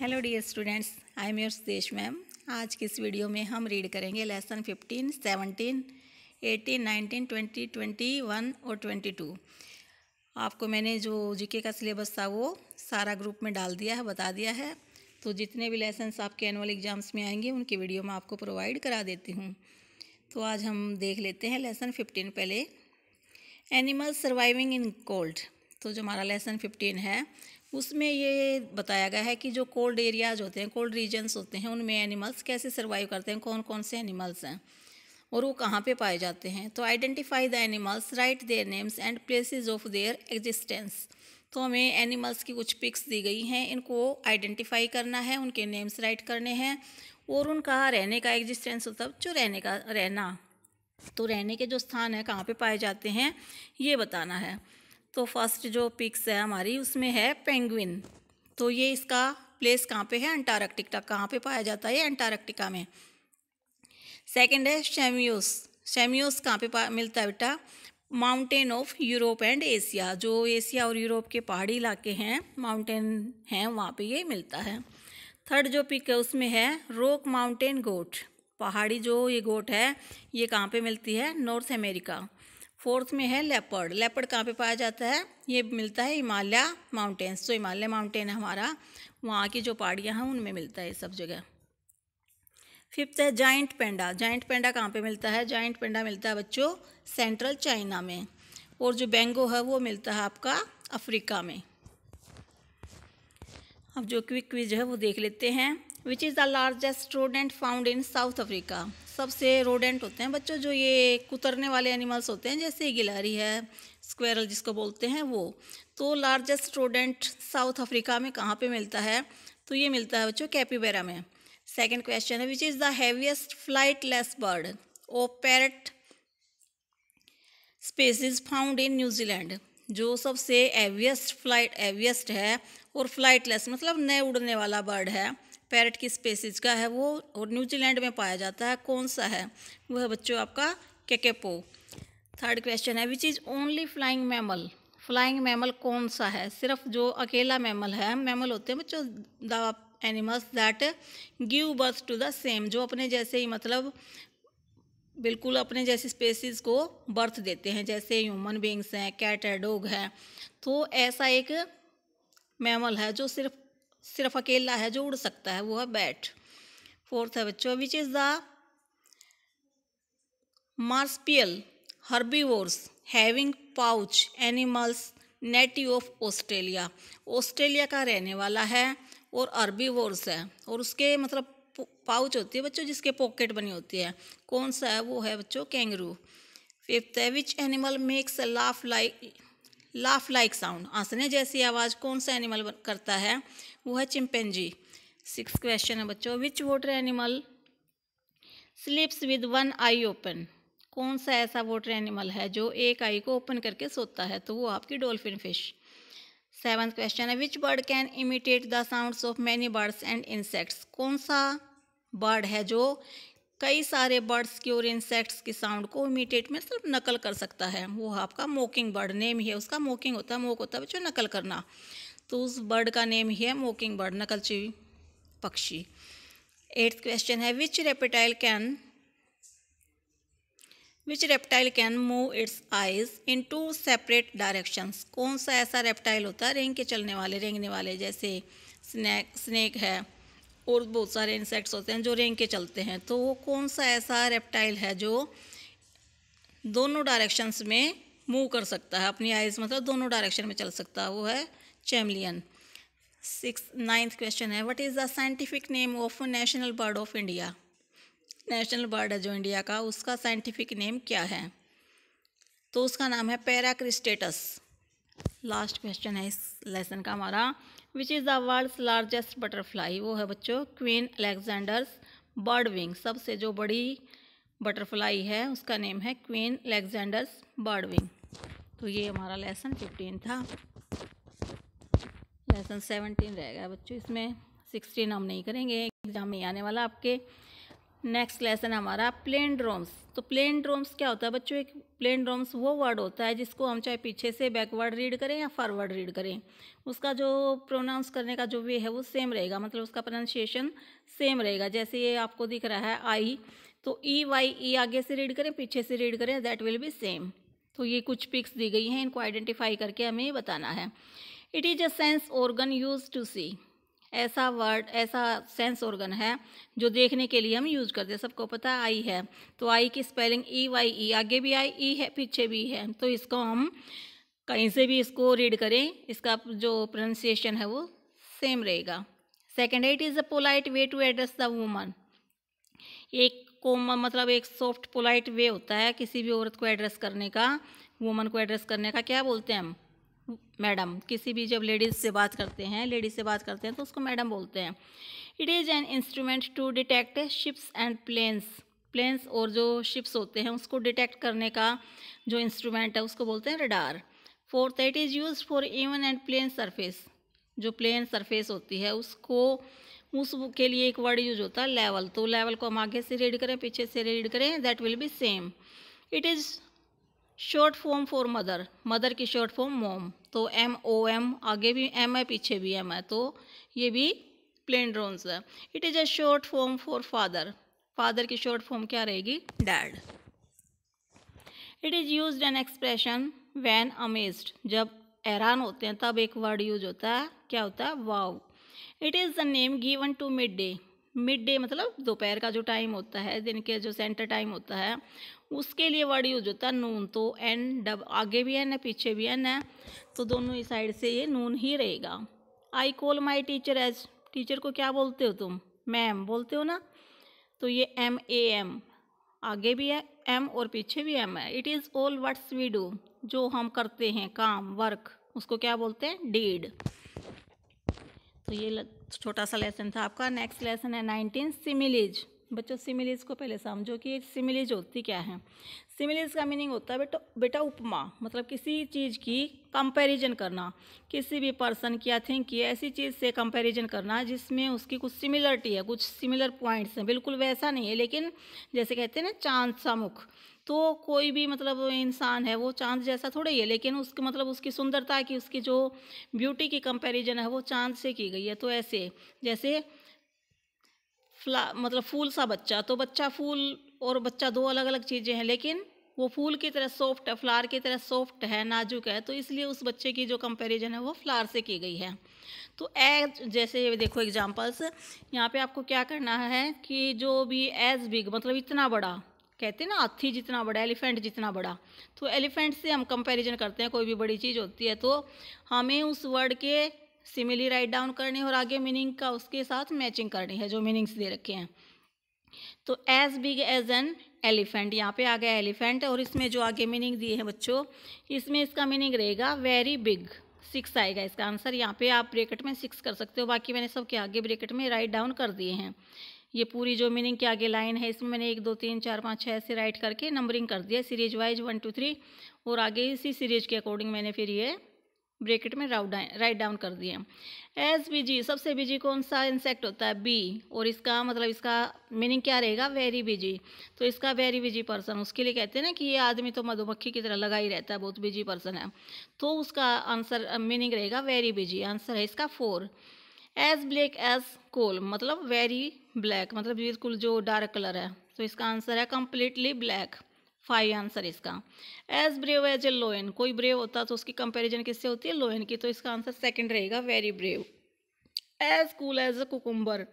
Hello dear students I am your Sudesh ma'am आज की इस वीडियो में हम रीड करेंगे लेसन 15, 17, 18, 19, 20, 21 और 22। आपको मैंने जो जीके का सिलेबस था वो सारा ग्रुप में डाल दिया है बता दिया है तो जितने भी लेसन्स आपके एनुअल एग्ज़ाम्स में आएंगे उनकी वीडियो मैं आपको प्रोवाइड करा देती हूँ तो आज हम देख लेते हैं लेसन फिफ्टीन पहले एनिमल सर्वाइविंग इन कोल्ड तो जो हमारा लेसन फिफ्टीन है उसमें ये बताया गया है कि जो कोल्ड एरियाज होते हैं कोल्ड रीजन्स होते हैं उनमें एनिमल्स कैसे सर्वाइव करते हैं कौन कौन से एनिमल्स हैं और वो कहाँ पे पाए जाते हैं तो identify the animals write their names and places of their existence तो हमें एनिमल्स की कुछ पिक्स दी गई हैं इनको आइडेंटिफाई करना है उनके नेम्स राइट करने हैं और उनका रहने का एग्जिस्टेंस होता मतलब जो रहने का रहना तो रहने के जो स्थान है कहाँ पे पाए जाते हैं ये बताना है तो फर्स्ट जो पिक्स है हमारी उसमें है पेंगुइन तो ये इसका प्लेस कहाँ पे है अंटार्कटिका कहाँ पे पाया जाता है अंटार्कटिका में सेकंड है शेमियोस शेमियोस कहाँ पे मिलता है बेटा mountain of Europe and Asia जो एशिया और यूरोप के पहाड़ी इलाके हैं माउंटेन हैं वहाँ पे ये मिलता है थर्ड जो पिक है उसमें है रोक माउंटेन गोट पहाड़ी जो ये गोट है ये कहाँ पे मिलती है नॉर्थ अमेरिका फोर्थ में है लेपर्ड लेपर्ड कहाँ पे पाया जाता है ये मिलता है हिमालय माउंटेन्स तो हिमालय माउंटेन है हमारा वहाँ की जो पहाड़ियाँ हैं उनमें मिलता है सब जगह फिफ्थ है जाइंट पेंडा जाइंट पेंडा कहाँ पे मिलता है जाइंट पेंडा मिलता है बच्चों सेंट्रल चाइना में और जो बेंगो है वो मिलता है आपका अफ्रीका में अब जो क्विक क्विज है वो देख लेते हैं which is the largest student found in South Africa सबसे रोडेंट होते हैं बच्चों जो ये कुतरने वाले एनिमल्स होते हैं जैसे गिलहरी है स्क्वेरल जिसको बोलते हैं वो तो लार्जेस्ट रोडेंट साउथ अफ्रीका में कहाँ पे मिलता है तो ये मिलता है बच्चों कैपीबेरा में सेकेंड क्वेश्चन है which is the heaviest flightless bird oh parrot species found in New Zealand जो सबसे हैवीएस्ट फ्लाइट हैवीएस्ट है और फ्लाइट मतलब नए उड़ने वाला बर्ड है पैरट की स्पेसिस का है वो और न्यूजीलैंड में पाया जाता है कौन सा है वो है बच्चों आपका केकेपो थर्ड क्वेश्चन है which is only flying mammal flying mammal कौन सा है सिर्फ जो अकेला मैमल है मैमल होते हैं बच्चों the animals that give birth to the same जो अपने जैसे ही मतलब बिल्कुल अपने जैसी स्पेसीज को बर्थ देते हैं जैसे ह्यूमन बींग्स हैं कैट है डोग है तो ऐसा एक मैमल है जो सिर्फ सिर्फ अकेला है जो उड़ सकता है वो है बैट फोर्थ है बच्चों which is the marsupial herbivores having pouch animals native of Australia Australia का रहने वाला है और अरबीवोर्स है और उसके मतलब पाउच होती है बच्चों जिसके पॉकेट बनी होती है कौन सा है वो है बच्चों कैंगरू फिफ्थ है which animal makes a laugh like laugh like sound हंसने जैसी आवाज़ कौन सा एनिमल करता है वो है चिंपेंजी सिक्स क्वेश्चन है बच्चों which water animal sleeps with one eye open कौन सा ऐसा वोटर एनिमल है जो एक आई को ओपन करके सोता है तो वो आपकी डोल्फिन फिश सेवन्थ क्वेश्चन है which bird can imitate the sounds of many birds and insects कौन सा बर्ड है जो कई सारे बर्ड्स की और इंसेक्ट्स की साउंड को इमिटेट में सिर्फ नकल कर सकता है वो आपका मोकिंग बर्ड नेम ही है उसका मोकिंग होता है मोक होता है बच्चों नकल करना तो उस बर्ड का नेम ही है मोकिंग बर्ड नकलची पक्षी एट्थ क्वेश्चन है which reptile can which reptile can move its eyes in two separate directions कौन सा ऐसा रेप्टाइल होता है रेंग के चलने वाले रेंगने वाले जैसे स्नैक स्नैक है और बहुत सारे इंसेक्ट्स होते हैं जो रेंग के चलते हैं तो वो कौन सा ऐसा रेप्टाइल है जो दोनों डायरेक्शंस में मूव कर सकता है अपनी आइज़ मतलब दोनों डायरेक्शन में चल सकता है वो है चैमलियन सिक्स नाइन्थ क्वेश्चन है what is the scientific name of national bird of India national bird है जो इंडिया का उसका साइंटिफिक नेम क्या है तो उसका नाम है पैराक्रिस्टेटस लास्ट क्वेश्चन है इस लेसन का हमारा which is the world's largest butterfly वो है बच्चों क्वीन अलेक्जेंडर्स बर्ड विंग सबसे जो बड़ी बटरफ्लाई है उसका नेम है क्वीन अलेक्जेंडर्स बर्ड विंग तो ये हमारा लेसन फिफ्टीन था लेसन सेवनटीन रह गया बच्चों इसमें सिक्सटीन हम नहीं करेंगे एग्ज़ाम में आने वाला आपके नेक्स्ट लेसन हमारा प्लेन ड्रोम्स तो प्लेन ड्रोम्स क्या होता है बच्चों एक प्लेन ड्रोम्स वो वर्ड होता है जिसको हम चाहे पीछे से बैकवर्ड रीड करें या फॉरवर्ड रीड करें उसका जो प्रोनाउंस करने का जो वे है वो सेम रहेगा मतलब उसका प्रोनाउंसिएशन सेम रहेगा जैसे ये आपको दिख रहा है आई तो ई वाई ई आगे से रीड करें पीछे से रीड करें दैट विल बी सेम तो ये कुछ पिक्स दी गई हैं इनको आइडेंटिफाई करके हमें बताना है it is a sense organ use to see ऐसा वर्ड ऐसा सेंस ऑर्गन है जो देखने के लिए हम यूज करते हैं सबको पता है आई है तो आई की स्पेलिंग ई वाई ई आगे भी आई ई e है पीछे भी है तो इसको हम कहीं से भी इसको रीड करें इसका जो प्रोनाशिएशन है वो सेम रहेगा second it is a polite way to address the woman एक को मतलब एक सॉफ्ट पोलाइट वे होता है किसी भी औरत को एड्रेस करने का वुमन को एड्रेस करने का क्या बोलते हैं हम मैडम किसी भी जब लेडीज़ से बात करते हैं लेडीज़ से बात करते हैं तो उसको मैडम बोलते हैं it is an instrument to detect ships and planes planes और जो शिप्स होते हैं उसको डिटेक्ट करने का जो इंस्ट्रूमेंट है उसको बोलते हैं radar fourth it is use for even and plane surface जो प्लेन सरफेस होती है उसको उस के लिए एक वर्ड यूज होता है लेवल तो लेवल को हम आगे से रीड करें पीछे से रीड करें that will be same it is short form for mother mother की शॉर्ट फॉर्म मोम तो एम ओ एम आगे भी एम है पीछे भी एम है तो ये भी प्लेन ड्रोन्स है it is a short form for father father की शॉर्ट फॉर्म क्या रहेगी dad it is use an expression when amazed जब हैरान होते हैं तब एक वर्ड यूज होता है क्या होता है wow it is the name given to midday midday मतलब दोपहर का जो टाइम होता है दिन के जो सेंटर टाइम होता है उसके लिए वर्ड यूज होता है नून तो एन डब आगे भी एन है पीछे भी एन है तो दोनों ही साइड से ये नून ही रहेगा I call my teacher as teacher को क्या बोलते हो तुम मैम बोलते हो ना तो ये एम ए एम आगे भी है एम और पीछे भी एम है it is all words we do जो हम करते हैं काम वर्क उसको क्या बोलते हैं डीड तो ये छोटा सा लेसन था आपका नेक्स्ट लेसन है नाइनटीन सिमिलीज़ बच्चों सिमिलीज को पहले समझो कि सिमिलीज होती क्या है सिमिलीज का मीनिंग होता है बेटा बेटा उपमा मतलब किसी चीज़ की कंपैरिजन करना किसी भी पर्सन की या थिंक की ऐसी चीज़ से कंपैरिजन करना जिसमें उसकी कुछ सिमिलरिटी है कुछ सिमिलर पॉइंट्स हैं बिल्कुल वैसा नहीं है लेकिन जैसे कहते हैं ना चांद सा मुख तो कोई भी मतलब इंसान है वो चांद जैसा थोड़ा ही है लेकिन उसके मतलब उसकी सुंदरता की उसकी जो ब्यूटी की कंपेरिजन है वो चांद से की गई है तो ऐसे जैसे फ्ला मतलब फूल सा बच्चा तो बच्चा फूल और बच्चा दो अलग अलग चीज़ें हैं लेकिन वो फूल की तरह सॉफ्ट है फ्लार की तरह सॉफ्ट है नाजुक है तो इसलिए उस बच्चे की जो कंपैरिजन है वो फ्लार से की गई है तो एज जैसे ये देखो एग्जांपल्स यहाँ पे आपको क्या करना है कि जो भी एज बिग मतलब इतना बड़ा कहते हैं ना हाथी जितना बड़ा एलिफेंट जितना बड़ा तो एलिफेंट से हम कंपैरिजन करते हैं कोई भी बड़ी चीज़ होती है तो हमें उस वर्ड के सिमिली राइट डाउन करनी है और आगे मीनिंग का उसके साथ मैचिंग करनी है जो मीनिंग्स दे रखे हैं तो as big as an elephant यहाँ पे आ गया एलिफेंट और इसमें जो आगे मीनिंग दिए हैं बच्चों इसमें इसका मीनिंग रहेगा वेरी बिग सिक्स आएगा इसका आंसर यहाँ पे आप ब्रेकेट में सिक्स कर सकते हो बाकी मैंने सबके आगे ब्रेकेट में राइट डाउन कर दिए हैं ये पूरी जो मीनिंग के आगे लाइन है इसमें मैंने एक दो तीन चार पाँच छः से राइट करके नंबरिंग कर दिया series wise one two three और आगे इसी सीरीज के अकॉर्डिंग मैंने फिर ये ब्रेकेट में राउट राइट डाउन कर दिए एस बी जी सबसे बिजी कौन सा इंसेक्ट होता है बी और इसका मतलब इसका मीनिंग क्या रहेगा वेरी बिजी तो इसका वेरी बिजी पर्सन उसके लिए कहते हैं ना कि ये आदमी तो मधुमक्खी की तरह लगा ही रहता है बहुत बिजी पर्सन है तो उसका आंसर मीनिंग रहेगा वेरी बिजी आंसर है इसका four as black as coal मतलब वेरी ब्लैक मतलब बिल्कुल जो डार्क कलर है तो इसका आंसर है कम्प्लीटली ब्लैक फाइव आंसर इसका as brave as a lion कोई ब्रेव होता तो उसकी कंपेरिजन किससे होती है लोयन की तो इसका आंसर सेकेंड रहेगा very brave as cool as a cucumber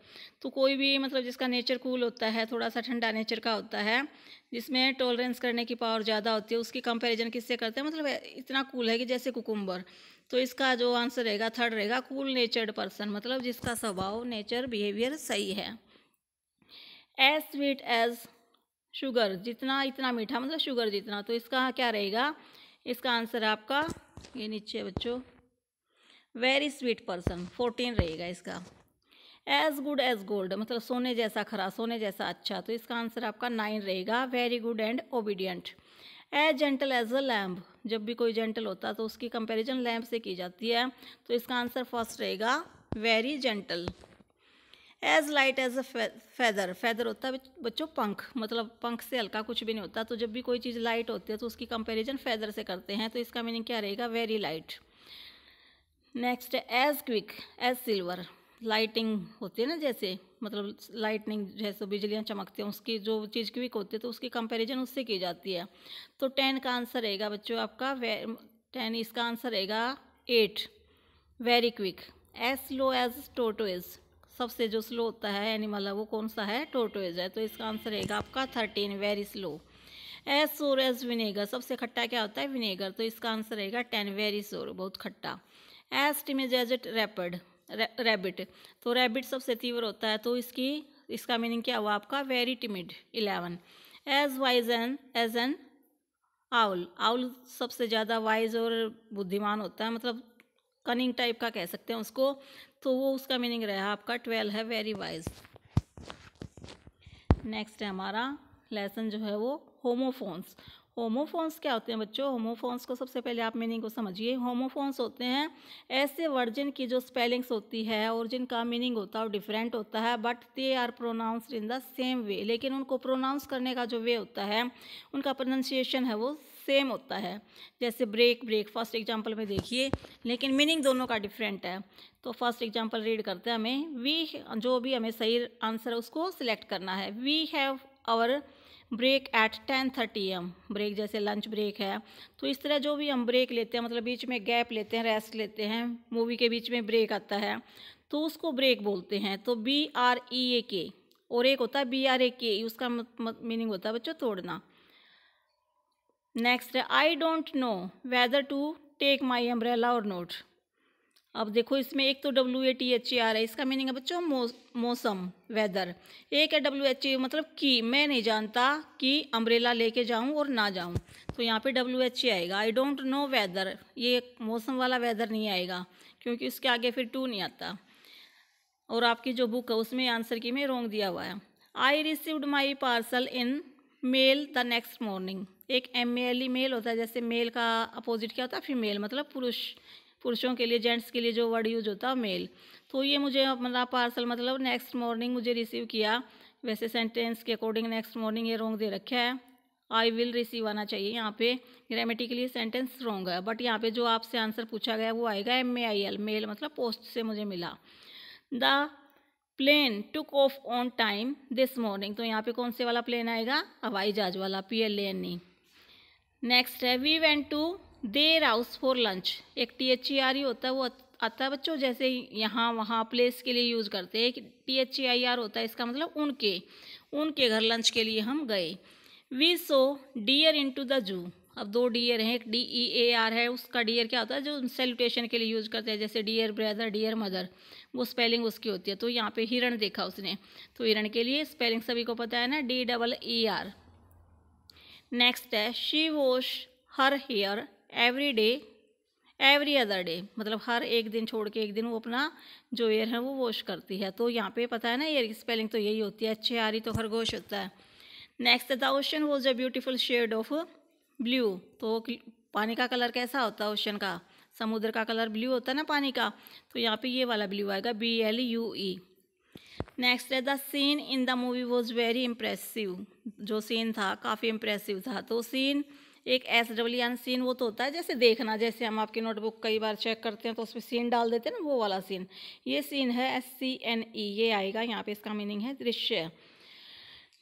तो कोई भी मतलब जिसका नेचर कूल cool होता है थोड़ा सा ठंडा नेचर का होता है जिसमें टॉलरेंस करने की पावर ज़्यादा होती है उसकी कंपेरिजन किससे करते हैं मतलब इतना कूल cool है कि जैसे कुकुम्बर तो इसका जो आंसर रहेगा थर्ड रहेगा कूल नेचर्ड पर्सन मतलब जिसका स्वभाव नेचर बिहेवियर सही है एज स्वीट एज शुगर जितना इतना मीठा मतलब शुगर जितना तो इसका क्या रहेगा इसका आंसर आपका ये नीचे बच्चों वेरी स्वीट पर्सन फोर्टीन रहेगा इसका एज गुड एज गोल्ड मतलब सोने जैसा खरा सोने जैसा अच्छा तो इसका आंसर आपका नाइन रहेगा very good and obedient as gentle as a lamb जब भी कोई जेंटल होता है तो उसकी कंपेरिजन लैम्ब से की जाती है तो इसका आंसर फर्स्ट रहेगा very gentle as light as a feather feather होता है बच्चों पंख मतलब पंख से हल्का कुछ भी नहीं होता तो जब भी कोई चीज़ लाइट होती है तो उसकी कंपेरिजन फेदर से करते हैं तो इसका मीनिंग क्या रहेगा very light next as quick as silver lightning होती है ना जैसे मतलब लाइटनिंग जैसे बिजलियाँ चमकती हैं उसकी जो चीज़ क्विक होती है तो उसकी कंपेरिजन उससे की जाती है तो टेन का आंसर रहेगा बच्चों आपका वे टेन इसका आंसर रहेगा eight very quick as slow as टोटो इज़ सबसे जो स्लो होता है एनिमल है वो कौन सा है टोटोइज है तो इसका आंसर रहेगा आपका thirteen very slow as sour as vinegar सबसे खट्टा क्या होता है विनेगर तो इसका आंसर रहेगा टेन वेरी सोर बहुत खट्टा as timid as it rapid rabbit तो रैबिट सबसे तीव्र होता है तो इसकी इसका मीनिंग क्या हुआ आपका very timid eleven as wise an as an owl owl सबसे ज़्यादा वाइज और बुद्धिमान होता है मतलब कनिंग टाइप का कह सकते हैं उसको तो वो उसका मीनिंग रहा आपका ट्वेल्व है वेरी वाइज नेक्स्ट है हमारा लेसन जो है वो होमोफोन्स होमोफोन्स क्या होते हैं बच्चों होमोफोन्स को सबसे पहले आप मीनिंग को समझिए होमोफोन्स होते हैं ऐसे वर्जन की जो स्पेलिंग्स होती है और जिनका मीनिंग होता है वो डिफरेंट होता है but they are pronounced in the same way लेकिन उनको प्रोनाउंस करने का जो वे होता है उनका प्रोनाउंसिएशन है वो सेम होता है जैसे ब्रेक ब्रेक फर्स्ट एग्जांपल में देखिए लेकिन मीनिंग दोनों का डिफरेंट है तो फर्स्ट एग्जांपल रीड करते हैं हमें वी जो भी हमें सही आंसर है उसको सिलेक्ट करना है we have our break at ten thirty AM break जैसे लंच ब्रेक है तो इस तरह जो भी हम ब्रेक लेते हैं मतलब बीच में गैप लेते हैं रेस्ट लेते हैं मूवी के बीच में ब्रेक आता है तो उसको ब्रेक बोलते हैं तो बी आर ई ए के और एक होता है बी आर ए के उसका मीनिंग होता है बच्चों तोड़ना next I don't know weather to take my umbrella और नोट अब देखो इसमें एक तो W A T H E आ रहा है इसका मीनिंग है बच्चों मौसम वेदर एक है डब्ल्यू एच ई मतलब कि मैं नहीं जानता कि अम्ब्रेला लेके जाऊं और ना जाऊं तो यहाँ पे डब्ल्यू एच ई आएगा आई डोंट नो वेदर ये मौसम वाला वेदर नहीं आएगा क्योंकि उसके आगे फिर टू नहीं आता और आपकी जो बुक है उसमें आंसर की में रोंग दिया हुआ है I received my parcel in mail the next morning एक M A L E male होता है जैसे मेल का अपोजिट क्या होता है फीमेल मतलब पुरुष पुरुषों के लिए जेंट्स के लिए जो वर्ड यूज होता है मेल तो ये मुझे अपना पार्सल मतलब नेक्स्ट मॉर्निंग मुझे रिसीव किया वैसे सेंटेंस के अकॉर्डिंग नेक्स्ट मॉर्निंग ये रोंग दे रखा है आई विल रिसीव आना चाहिए यहाँ पे ग्रामेटिकली सेंटेंस रोंग है बट यहाँ पे जो आपसे आंसर पूछा गया वो आएगा M A I L mail मतलब पोस्ट से मुझे मिला the plane took off on time this morning तो यहाँ पे कौन से वाला प्लेन आएगा हवाई जहाज वाला P L N E next है we went to their house for lunch एक T H E R E होता है वो आता है बच्चों जैसे यहाँ वहाँ प्लेस के लिए यूज़ करते हैं एक T H E I R होता है इसका मतलब उनके उनके घर लंच के लिए हम गए we saw deer in to the zoo अब दो डियर हैं एक डी ई ए आर है उसका डियर क्या होता है जो सेल्यूटेशन के लिए यूज़ करते हैं जैसे डियर ब्रदर डियर मदर वो स्पेलिंग उसकी होती है तो यहाँ पे हिरण देखा उसने तो हिरण के लिए स्पेलिंग सभी को पता है ना D double E R next है she wash her hair every day every other day मतलब हर एक दिन छोड़ के एक दिन वो अपना जो एयर है वो वॉश करती है तो यहाँ पे पता है ना एयर की स्पेलिंग तो यही होती है अच्छे रही तो खरगोश होता है next the ocean was a beautiful shade of blue तो पानी का कलर कैसा होता है ओशन का समुद्र का कलर ब्लू होता है ना पानी का तो यहाँ पे ये वाला ब्लू आएगा B L U E next है the scene in the movie was very impressive जो सीन था काफ़ी इम्प्रेसिव था तो सीन एक एस डब्ल्यू एन सीन वो तो होता है जैसे देखना जैसे हम आपकी नोटबुक कई बार चेक करते हैं तो उसमें सीन डाल देते हैं ना वो वाला सीन ये सीन है एस सी एन ई ये आएगा यहाँ पे इसका मीनिंग है दृश्य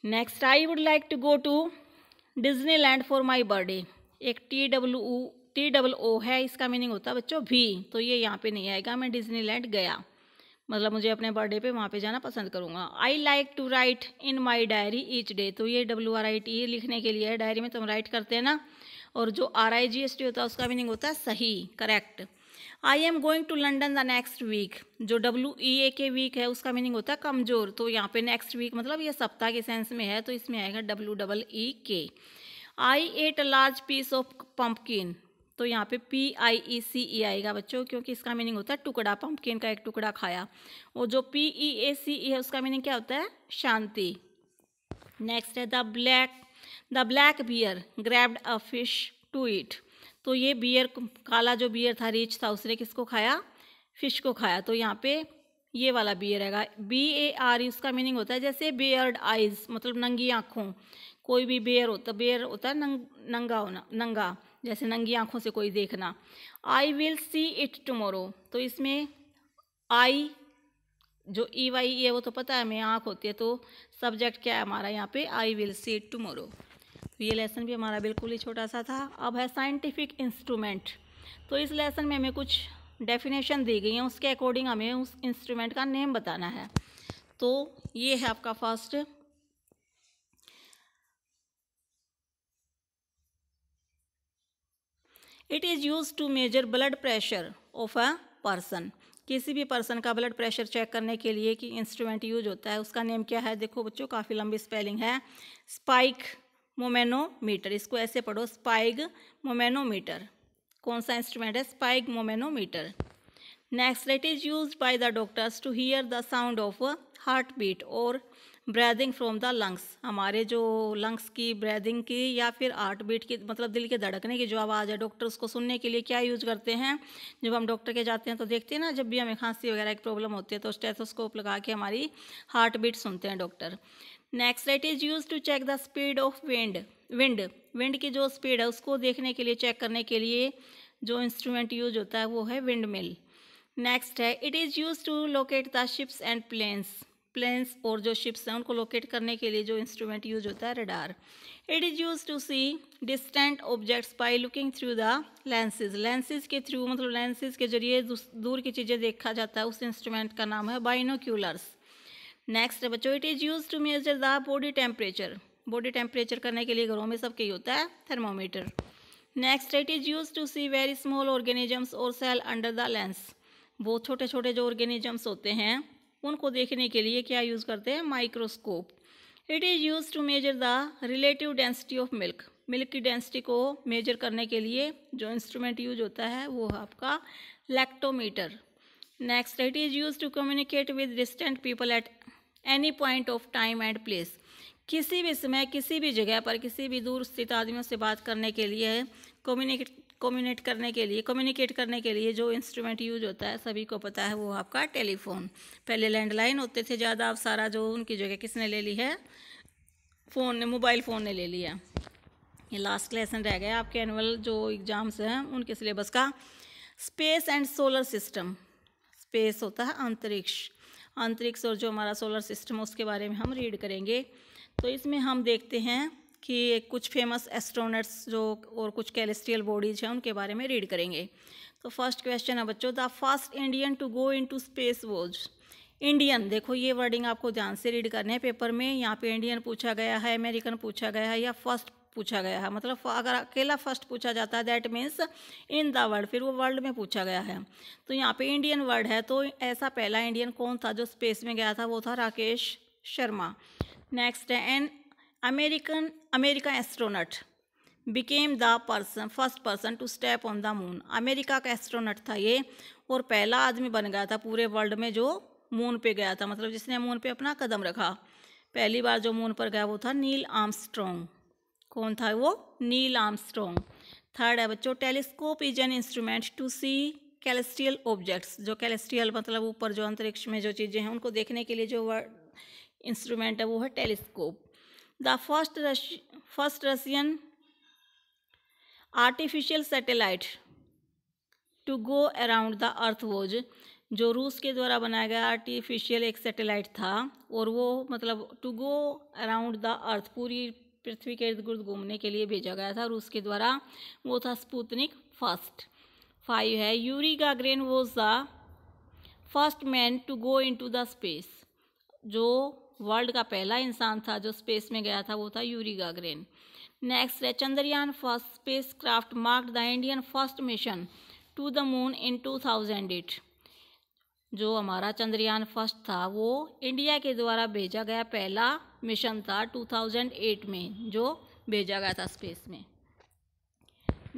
next I would like to go to Disneyland for my birthday एक T W T double O है इसका मीनिंग होता है बच्चों भी तो ये यहाँ पे नहीं आएगा मैं डिज्नीलैंड गया मतलब मुझे अपने बर्थडे पे वहाँ पे जाना पसंद करूँगा I like to write in my diary each day तो ये डब्ल्यू आर आई टी लिखने के लिए है डायरी में तुम तो राइट करते हैं ना और जो R I G S T होता है उसका मीनिंग होता है सही correct I am going to London the next week जो W E A K week है उसका मीनिंग होता है कमज़ोर तो यहाँ पे नेक्स्ट वीक मतलब ये सप्ताह के सेंस में है तो इसमें आएगा W double E K I ate a large piece of pumpkin तो यहाँ पे पी आई ई सी ई आएगा बच्चों क्योंकि इसका मीनिंग होता है टुकड़ा पंपकिन का एक टुकड़ा खाया और जो पी ई ए सी ई है उसका मीनिंग क्या होता है शांति नेक्स्ट है the black the black bear grabbed a fish to eat तो ये बियर काला जो बियर था रीच था उसने किसको खाया फिश को खाया तो यहाँ पे ये वाला बियर है बी ए आर ई उसका मीनिंग होता है जैसे बियर्ड आइज मतलब नंगी आँखों कोई भी बेयर होता बेयर होता है नंग नंगा होना नंगा जैसे नंगी आँखों से कोई देखना I will see it tomorrow तो इसमें आई जो ई e वाई e है वो तो पता है हमें आँख होती है तो सब्जेक्ट क्या है हमारा यहाँ पे I will see it tomorrow तो ये लेसन भी हमारा बिल्कुल ही छोटा सा था अब है साइंटिफिक इंस्ट्रूमेंट तो इस लेसन में हमें कुछ डेफिनेशन दी गई है उसके अकॉर्डिंग हमें उस इंस्ट्रूमेंट का नेम बताना है तो ये है आपका first it is use to measure blood pressure of a person किसी भी पर्सन का ब्लड प्रेशर चेक करने के लिए कि इंस्ट्रूमेंट यूज होता है उसका नेम क्या है देखो बच्चों काफ़ी लंबी स्पेलिंग है स्पाइक मोमेनोमीटर इसको ऐसे पढ़ो स्पाइग मोमेनोमीटर कौन सा इंस्ट्रूमेंट है sphygmomanometer next it is use by the doctors to hear the sound of heartbeat और ब्रैदिंग फ्रॉम द लंग्स हमारे जो लंग्स की ब्रेदिंग की या फिर आर्ट बीट की मतलब दिल के धड़कने की जो आवाज़ है डॉक्टर उसको सुनने के लिए क्या यूज़ करते हैं जब हम डॉक्टर के जाते हैं तो देखते हैं ना जब भी हमें खांसी वगैरह की प्रॉब्लम होती है तो स्टेथोस्कोप लगा के हमारी हार्ट बीट सुनते हैं doctor next it is use to check the speed of wind wind wind की जो स्पीड है उसको देखने के लिए चेक करने के लिए जो इंस्ट्रूमेंट यूज होता है वो है विंड मिल नेक्स्ट है it is use to locate the ships and planes planes और जो शिप्स हैं उनको लोकेट करने के लिए जो इंस्ट्रूमेंट यूज होता है radar it is use to see distant objects by looking through the lenses lenses के थ्रू मतलब लेंसेज के जरिए दूर की चीज़ें देखा जाता है उस इंस्ट्रूमेंट का नाम है बाइनोक्यूलर्स नेक्स्ट बच्चों it is use to measure the body temperature body temperature करने के लिए घरों में सबके होता है thermometer next it is use to see very small organisms और सेल अंडर द लेंस वो छोटे छोटे जो ऑर्गेनिजम्स होते हैं उनको देखने के लिए क्या यूज़ करते हैं microscope it is use to measure the relative density of milk milk की डेंसिटी को मेजर करने के लिए जो इंस्ट्रूमेंट यूज होता है वो है आपका lactometer next it is use to communicate with distant people at any point of time and place किसी भी समय किसी भी जगह पर किसी भी दूर स्थित आदमियों से बात करने के लिए कम्युनिकेट कम्युनिकेट करने के लिए कम्युनिकेट करने के लिए जो इंस्ट्रूमेंट यूज होता है सभी को पता है वो आपका टेलीफोन पहले लैंडलाइन होते थे ज़्यादा अब सारा जो उनकी जगह किसने ले ली है फ़ोन ने मोबाइल फ़ोन ने ले लिया ये लास्ट लेसन रह गया आपके एनुअल जो एग्ज़ाम्स हैं उनके सिलेबस का space and solar system space होता है अंतरिक्ष अंतरिक्ष और जो हमारा सोलर सिस्टम है उसके बारे में हम रीड करेंगे तो इसमें हम देखते हैं कि कुछ फेमस एस्ट्रोनट्स जो और कुछ कैलेस्ट्रियल बॉडीज़ हैं उनके बारे में रीड करेंगे तो फर्स्ट क्वेश्चन है बच्चों the first Indian to go into space was Indian देखो ये वर्डिंग आपको ध्यान से रीड करने है पेपर में यहाँ पे इंडियन पूछा गया है अमेरिकन पूछा गया है या फर्स्ट पूछा गया है मतलब अगर अकेला फर्स्ट पूछा जाता है that means in the world फिर वो वर्ल्ड में पूछा गया है तो यहाँ पे इंडियन वर्ड है तो ऐसा पहला इंडियन कौन था जो स्पेस में गया था वो था राकेश शर्मा नेक्स्ट है an American America astronaut became the person first person to step on the moon America का एस्ट्रोनट था ये और पहला आदमी बन गया था पूरे वर्ल्ड में जो मून पे गया था मतलब जिसने मून पे अपना कदम रखा पहली बार जो मून पर गया वो था नील आर्मस्ट्रोंग कौन था वो नील आर्मस्ट्रोंग थर्ड है बच्चों telescope is an instrument to see celestial objects जो कैलेस्ट्रियल मतलब ऊपर जो अंतरिक्ष में जो चीज़ें हैं उनको देखने के लिए जो इंस्ट्रूमेंट है वो है telescope the first rush first Russian artificial satellite to go around the earth was जो रूस के द्वारा बनाया गया आर्टिफिशियल एक सैटेलाइट था और वो मतलब to go around the earth पूरी पृथ्वी के इर्द गिर्द घूमने के लिए भेजा गया था रूस के द्वारा वो था स्पुतनिक फर्स्ट फाइव है Yuri Gagarin was the first man to go in to the space जो वर्ल्ड का पहला इंसान था जो स्पेस में गया था वो था यूरी गागरेन नेक्स्ट है Chandrayaan first spacecraft mark the Indian first mission to the moon in two thousand eight जो हमारा चंद्रयान फर्स्ट था वो इंडिया के द्वारा भेजा गया पहला मिशन था टू थाउजेंड एट में जो भेजा गया था स्पेस में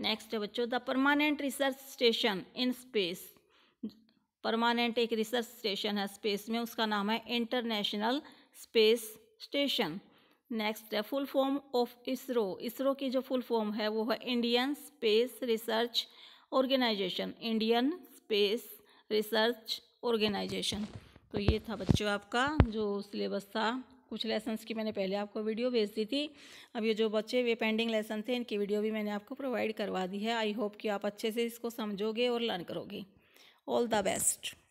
नेक्स्ट है बच्चों the permanent research station in space permanent एक रिसर्च स्टेशन है स्पेस में उसका नाम है इंटरनेशनल स्पेस स्टेशन नेक्स्ट है full form of ISRO ISRO की जो फुल फॉर्म है वो है Indian space research organisation Indian space research organisation तो ये था बच्चों आपका जो सिलेबस था कुछ लेसन्स की मैंने पहले आपको वीडियो भेज दी थी अब ये जो बच्चे वे पेंडिंग लेसन थे इनकी वीडियो भी मैंने आपको प्रोवाइड करवा दी है आई होप कि आप अच्छे से इसको समझोगे और लर्न करोगे ऑल द बेस्ट